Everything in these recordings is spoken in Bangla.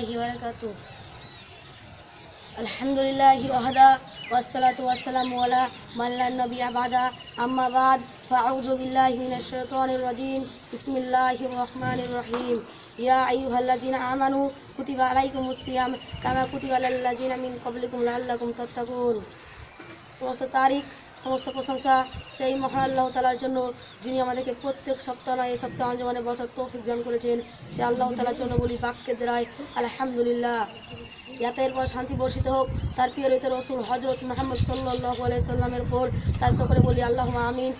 রহমতুল্লাহি বারাকাত আলহামদুলিল্লাহি ওয়াহদা والصلاة والسلام على من لا نبي بعدا أما بعد فأعوذ بالله من الشيطان الرجيم بسم الله الرحمن الرحيم يا أيها الذين آمنوا كتب عليكم الصيام كما كتب على الذين من قبلكم لعلكم تتقون সমস্ত তারিখ সমস্ত প্রশংসা সেই মহান আল্লাহ তালার জন্য যিনি আমাদেরকে প্রত্যেক সপ্তাহ নয় এই সপ্তাহ আঞ্জমানে বসার তৌফিক জ্ঞান করেছেন সে আল্লাহ তালার জন্য বলি বাক্যে দেয় আলহামদুলিল্লাহ ইয়াতের পর শান্তি বর্ষিত হোক তার প্রিয় রেতে রসুল হজরত মোহাম্মদ সাল্লাহ সাল্লামের পর তার সকলে বলি আল্লাহ আমিন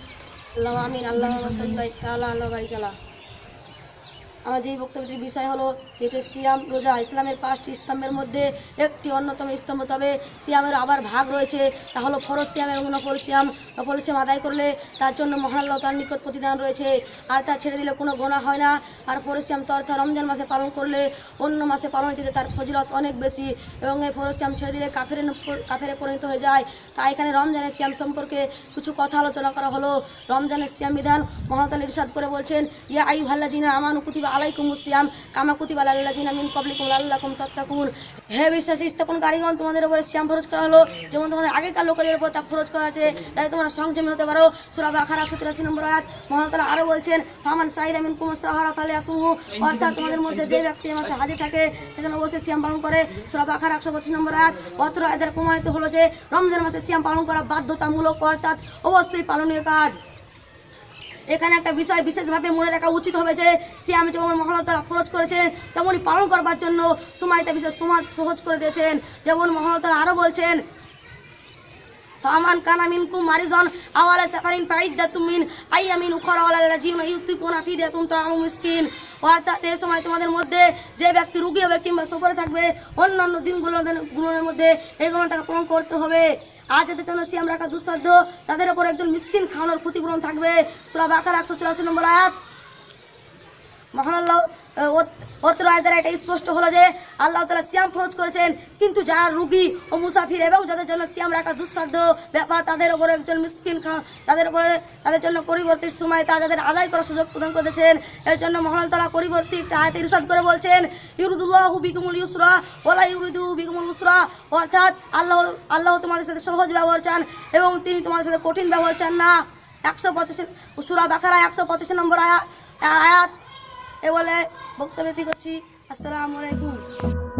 আল্লাহ আমিন আল্লাহ সাল্লাহ তাল্লাহ আল্লাহ কালা আমার যেই বক্তব্যটির বিষয় হলো যেটা সিয়াম রোজা ইসলামের পাঁচটি স্তম্ভের মধ্যে একটি অন্যতম স্তম্ভ তবে সিয়ামের আবার ভাগ রয়েছে তা হলো ফরজ সিয়াম এবং নফল সিয়াম নফল সিয়াম আদায় করলে তার জন্য মহানাল্লাহ তার নিকট প্রতিদান রয়েছে আর তা ছেড়ে দিলে কোনো গোনা হয় না আর ফরজ সিয়াম তো অর্থাৎ রমজান মাসে পালন করলে অন্য মাসে পালন যেতে তার ফজিলত অনেক বেশি এবং এই ফরজ সিয়াম ছেড়ে দিলে কাফের কাফেরে পরিণত হয়ে যায় তা এখানে রমজানের সিয়াম সম্পর্কে কিছু কথা আলোচনা করা হলো রমজানের সিয়াম বিধান মহানতাল ইরশাদ করে বলছেন ইয়া আই ভাল্লা জিনা আমার কুতিবা আলাইকুম সিয়াম কামা কুতিব আল্লাহ জিনামিন কবলিকুম আল্লাহকুম তত্তাকুন হে বিশ্বাসী স্থাপনকারীগণ তোমাদের উপরে সিয়াম ফরজ করা হলো যেমন তোমাদের আগেকার লোকেদের উপর তা ফরজ করা আছে তাই তোমরা সংযমী হতে পারো সুরাব আখারা সতেরাশি নম্বর আয়াত মহাতালা আরও বলছেন ফামান সাইদ আমিন কুমার সাহারা ফালে আসমু অর্থাৎ তোমাদের মধ্যে যে ব্যক্তি মাসে হাজির থাকে সেজন্য অবশ্যই সিয়াম পালন করে সুরাব আখার একশো পঁচিশ নম্বর আয়াত অত্র আয়াতের প্রমাণিত হলো যে রমজান মাসে সিয়াম পালন করা বাধ্যতামূলক অর্থাৎ অবশ্যই পালনীয় কাজ এখানে একটা বিষয় বিশেষভাবে মনে রাখা উচিত হবে যে আমি যেমন মহানতারা খরচ করেছেন তেমনই পালন করবার জন্য সময়টা বিশেষ সমাজ সহজ করে দিয়েছেন যেমন মহানতারা আরও বলছেন ফামান কানা মিনকু মারিজন আওয়ালা আমিন উখর আওয়ালা জিম ইউতি কোন আফি ইউতিকুনা তুমি তাআমু মুসকিন অর্থাৎ এ সময় তোমাদের মধ্যে যে ব্যক্তি রুগী হবে কিংবা সফরে থাকবে অন্যান্য দিনগুলোর গুলোর মধ্যে এগুলো তাকে পূরণ করতে হবে আর যাদের তেমন সিয়াম রাখা দুঃসাধ্য তাদের ওপর একজন মিসকিন খাওয়ানোর ক্ষতিপূরণ থাকবে সুরা বাকার একশো চুরাশি নম্বর আয়াত মহান আল্লাহ অত্র আয়তার এটা স্পষ্ট হলো যে আল্লাহ তালা সিয়াম ফরজ করেছেন কিন্তু যারা রুগী ও মুসাফির এবং যাদের জন্য সিয়াম রাখা দুঃসাধ্য ব্যাপার তাদের ওপরে একজন মিসকিন তাদের ওপরে তাদের জন্য পরিবর্তী সময় তা তাদের আদায় করার সুযোগ প্রদান করেছেন এর জন্য মহান পরিবর্তী একটা আয়তে ইরশাদ করে বলছেন ইউরুদুল্লাহ বিকুমুল ইউসরা ওলা ইউরুদু বিকুমুল উসরা অর্থাৎ আল্লাহ আল্লাহ তোমাদের সাথে সহজ ব্যবহার চান এবং তিনি তোমাদের সাথে কঠিন ব্যবহার চান না একশো পঁচাশি সুরা বাখারা একশো পঁচাশি নম্বর আয়াত এ বলে বক্তব্য করছি আসসালামু আলাইকুম